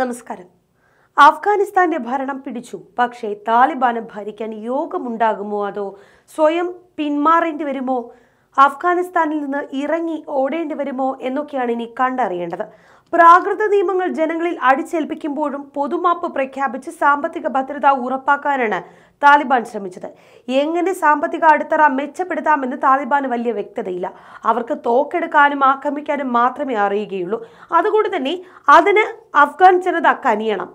നമസ്കാരം അഫ്ഗാനിസ്ഥാന്റെ ഭരണം പിടിച്ചു പക്ഷേ താലിബാനെ ഭരിക്കാൻ യോഗമുണ്ടാകുമോ അതോ സ്വയം പിന്മാറേണ്ടി വരുമോ അഫ്ഗാനിസ്ഥാനിൽ നിന്ന് ഇറങ്ങി ഓടേണ്ടി വരുമോ എന്നൊക്കെയാണ് ഇനി കണ്ടറിയേണ്ടത് പ്രാകൃത നിയമങ്ങൾ ജനങ്ങളിൽ അടിച്ചേൽപ്പിക്കുമ്പോഴും പൊതുമാപ്പ് പ്രഖ്യാപിച്ച് സാമ്പത്തിക ഭദ്രത ഉറപ്പാക്കാനാണ് താലിബാൻ ശ്രമിച്ചത് എങ്ങനെ സാമ്പത്തിക അടിത്തറ മെച്ചപ്പെടുത്താമെന്ന് താലിബാന് വലിയ വ്യക്തതയില്ല അവർക്ക് തോക്കെടുക്കാനും ആക്രമിക്കാനും മാത്രമേ അറിയുകയുള്ളൂ അതുകൊണ്ട് തന്നെ അതിന് അഫ്ഗാൻ ജനത കനിയണം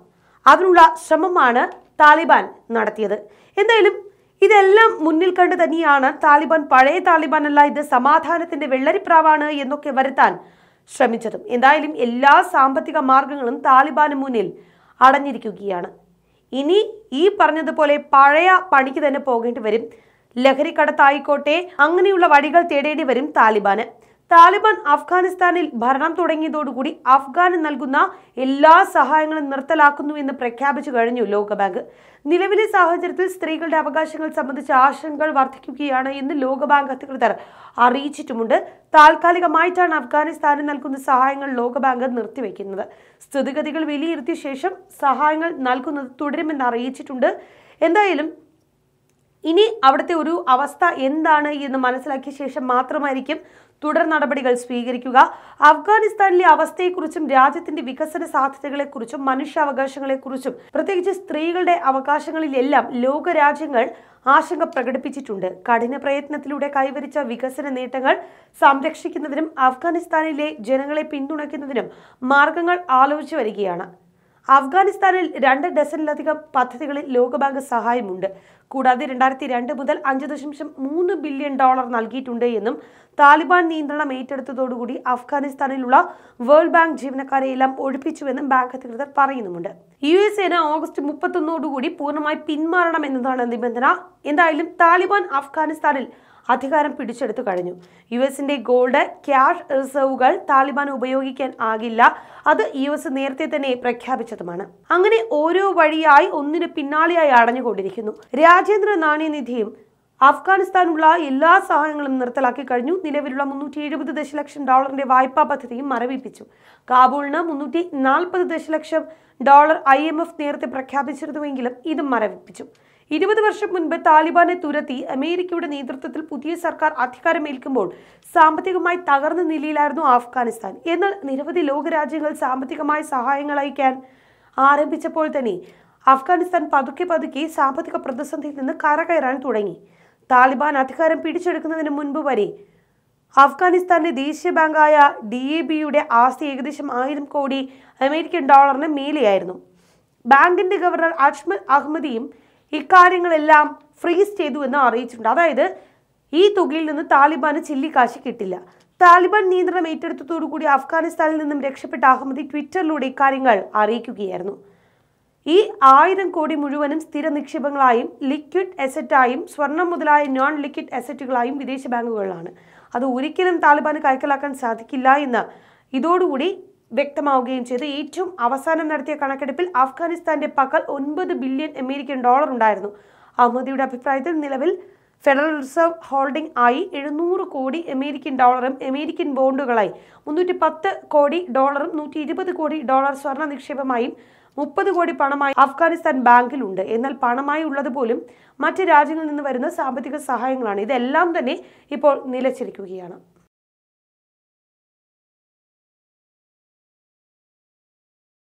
അതിനുള്ള ശ്രമമാണ് താലിബാൻ നടത്തിയത് എന്തായാലും ഇതെല്ലാം മുന്നിൽ കണ്ടു തന്നെയാണ് താലിബാൻ പഴയ താലിബാൻ അല്ല ഇത് സമാധാനത്തിന്റെ വെള്ളരിപ്രാവാണ് എന്നൊക്കെ വരുത്താൻ ശ്രമിച്ചതും എന്തായാലും എല്ലാ സാമ്പത്തിക മാർഗങ്ങളും താലിബാന് മുന്നിൽ അടഞ്ഞിരിക്കുകയാണ് ഇനി ഈ പറഞ്ഞതുപോലെ പഴയ പണിക്ക് തന്നെ പോകേണ്ടി വരും ലഹരിക്കടത്തായിക്കോട്ടെ അങ്ങനെയുള്ള വഴികൾ തേടേണ്ടി വരും താലിബാന് താലിബാൻ അഫ്ഗാനിസ്ഥാനിൽ ഭരണം തുടങ്ങിയതോടുകൂടി അഫ്ഗാന് നൽകുന്ന എല്ലാ സഹായങ്ങളും നിർത്തലാക്കുന്നു എന്ന് പ്രഖ്യാപിച്ചു കഴിഞ്ഞു ലോകബാങ്ക് നിലവിലെ സാഹചര്യത്തിൽ സ്ത്രീകളുടെ അവകാശങ്ങൾ സംബന്ധിച്ച ആശങ്കകൾ വർദ്ധിക്കുകയാണ് എന്ന് ലോകബാങ്ക് അധികൃതർ അറിയിച്ചിട്ടുമുണ്ട് താൽക്കാലികമായിട്ടാണ് അഫ്ഗാനിസ്ഥാന് നൽകുന്ന സഹായങ്ങൾ ലോകബാങ്ക് നിർത്തിവെക്കുന്നത് സ്ഥിതിഗതികൾ വിലയിരുത്തിയ ശേഷം സഹായങ്ങൾ നൽകുന്നത് തുടരുമെന്ന് അറിയിച്ചിട്ടുണ്ട് എന്തായാലും ഇനി അവിടുത്തെ ഒരു അവസ്ഥ എന്താണ് എന്ന് മനസ്സിലാക്കിയ ശേഷം മാത്രമായിരിക്കും തുടർ നടപടികൾ സ്വീകരിക്കുക അഫ്ഗാനിസ്ഥാനിലെ അവസ്ഥയെക്കുറിച്ചും രാജ്യത്തിന്റെ വികസന സാധ്യതകളെക്കുറിച്ചും മനുഷ്യാവകാശങ്ങളെക്കുറിച്ചും പ്രത്യേകിച്ച് സ്ത്രീകളുടെ അവകാശങ്ങളിലെല്ലാം ലോകരാജ്യങ്ങൾ ആശങ്ക പ്രകടിപ്പിച്ചിട്ടുണ്ട് കഠിന പ്രയത്നത്തിലൂടെ കൈവരിച്ച വികസന നേട്ടങ്ങൾ സംരക്ഷിക്കുന്നതിനും അഫ്ഗാനിസ്ഥാനിലെ ജനങ്ങളെ പിന്തുണയ്ക്കുന്നതിനും മാർഗങ്ങൾ ആലോചിച്ചു വരികയാണ് അഫ്ഗാനിസ്ഥാനിൽ രണ്ട് ഡസനിലധികം പദ്ധതികളിൽ ലോകബാങ്ക് സഹായമുണ്ട് കൂടാതെ രണ്ടായിരത്തി രണ്ട് മുതൽ അഞ്ച് ദശാംശം മൂന്ന് ബില്യൺ ഡോളർ നൽകിയിട്ടുണ്ട് എന്നും താലിബാൻ നിയന്ത്രണം ഏറ്റെടുത്തതോടുകൂടി അഫ്ഗാനിസ്ഥാനിലുള്ള വേൾഡ് ബാങ്ക് എല്ലാം ഒഴിപ്പിച്ചുവെന്നും ബാങ്ക് അധികൃതർ പറയുന്നുമുണ്ട് യു എസ് സേന ഓഗസ്റ്റ് മുപ്പത്തൊന്നോടുകൂടി പൂർണ്ണമായി പിന്മാറണം എന്നതാണ് നിബന്ധന എന്തായാലും താലിബാൻ അഫ്ഗാനിസ്ഥാനിൽ അധികാരം പിടിച്ചെടുത്തു കഴിഞ്ഞു യു എസിന്റെ ഗോൾഡ് ക്യാഷ് റിസർവുകൾ താലിബാൻ ഉപയോഗിക്കാൻ ആകില്ല അത് യു എസ് നേരത്തെ തന്നെ പ്രഖ്യാപിച്ചതുമാണ് അങ്ങനെ ഓരോ വഴിയായി ഒന്നിന് പിന്നാലെയായി അടഞ്ഞുകൊണ്ടിരിക്കുന്നു രാജ്യ രാജ്യാന്തര നാണയനിധിയും അഫ്ഗാനിസ്ഥാനുള്ള എല്ലാ സഹായങ്ങളും നിർത്തലാക്കി കഴിഞ്ഞു നിലവിലുള്ള മുന്നൂറ്റി എഴുപത് ദശലക്ഷം ഡോളറിന്റെ വായ്പാ പദ്ധതിയും മറവിപ്പിച്ചു കാബൂളിന് മുന്നൂറ്റി നാൽപ്പത് ദശലക്ഷം ഡോളർ ഐ എം എഫ് നേരത്തെ പ്രഖ്യാപിച്ചിരുന്നുവെങ്കിലും ഇത് മരവിപ്പിച്ചു ഇരുപത് വർഷം മുൻപ് താലിബാനെ തുരത്തി അമേരിക്കയുടെ നേതൃത്വത്തിൽ പുതിയ സർക്കാർ അധികാരമേൽക്കുമ്പോൾ സാമ്പത്തികമായി തകർന്ന നിലയിലായിരുന്നു അഫ്ഗാനിസ്ഥാൻ എന്നാൽ നിരവധി ലോകരാജ്യങ്ങൾ സാമ്പത്തികമായി സഹായങ്ങൾ അയക്കാൻ ആരംഭിച്ചപ്പോൾ തന്നെ അഫ്ഗാനിസ്ഥാൻ പതുക്കെ പതുക്കെ സാമ്പത്തിക പ്രതിസന്ധിയിൽ നിന്ന് കരകയറാൻ തുടങ്ങി താലിബാൻ അധികാരം പിടിച്ചെടുക്കുന്നതിന് മുൻപ് വരെ അഫ്ഗാനിസ്ഥാന്റെ ദേശീയ ബാങ്കായ ഡി എ ബിയുടെ ആസ്തി ഏകദേശം ആയിരം കോടി അമേരിക്കൻ ഡോളറിന് മേലെയായിരുന്നു ബാങ്കിന്റെ ഗവർണർ അഷ്മൽ അഹമ്മദിയും ഇക്കാര്യങ്ങളെല്ലാം ഫ്രീസ് ചെയ്തു എന്ന് അറിയിച്ചിട്ടുണ്ട് അതായത് ഈ തുകയിൽ നിന്ന് താലിബാന് ചില്ലിക്കാശ് കിട്ടില്ല താലിബാൻ നിയന്ത്രണം ഏറ്റെടുത്തതോടുകൂടി അഫ്ഗാനിസ്ഥാനിൽ നിന്നും രക്ഷപ്പെട്ട അഹമ്മദി ട്വിറ്ററിലൂടെ ഇക്കാര്യങ്ങൾ അറിയിക്കുകയായിരുന്നു ഈ ആയിരം കോടി മുഴുവനും സ്ഥിര നിക്ഷേപങ്ങളായും ലിക്വിഡ് അസറ്റായും സ്വർണം മുതലായ നോൺ ലിക്വിഡ് അസറ്റുകളായും വിദേശ ബാങ്കുകളിലാണ് അത് ഒരിക്കലും താലിബാന് കൈക്കലാക്കാൻ സാധിക്കില്ല എന്ന് ഇതോടുകൂടി വ്യക്തമാവുകയും ചെയ്തു ഏറ്റവും അവസാനം നടത്തിയ കണക്കെടുപ്പിൽ അഫ്ഗാനിസ്ഥാന്റെ പക്കൽ ഒൻപത് ബില്യൺ അമേരിക്കൻ ഡോളർ ഉണ്ടായിരുന്നു അഹമ്മദിയുടെ അഭിപ്രായത്തിൽ നിലവിൽ ഫെഡറൽ റിസർവ് ഹോൾഡിംഗ് ആയി എഴുന്നൂറ് കോടി അമേരിക്കൻ ഡോളറും അമേരിക്കൻ ബോണ്ടുകളായി മുന്നൂറ്റി പത്ത് കോടി ഡോളറും നൂറ്റി ഇരുപത് കോടി ഡോളർ സ്വർണ്ണ നിക്ഷേപമായും മുപ്പത് കോടി പണമായി അഫ്ഗാനിസ്ഥാൻ ബാങ്കിലുണ്ട് എന്നാൽ പണമായി ഉള്ളത് പോലും മറ്റ് രാജ്യങ്ങളിൽ നിന്ന് വരുന്ന സാമ്പത്തിക സഹായങ്ങളാണ് ഇതെല്ലാം തന്നെ ഇപ്പോൾ നിലച്ചിരിക്കുകയാണ്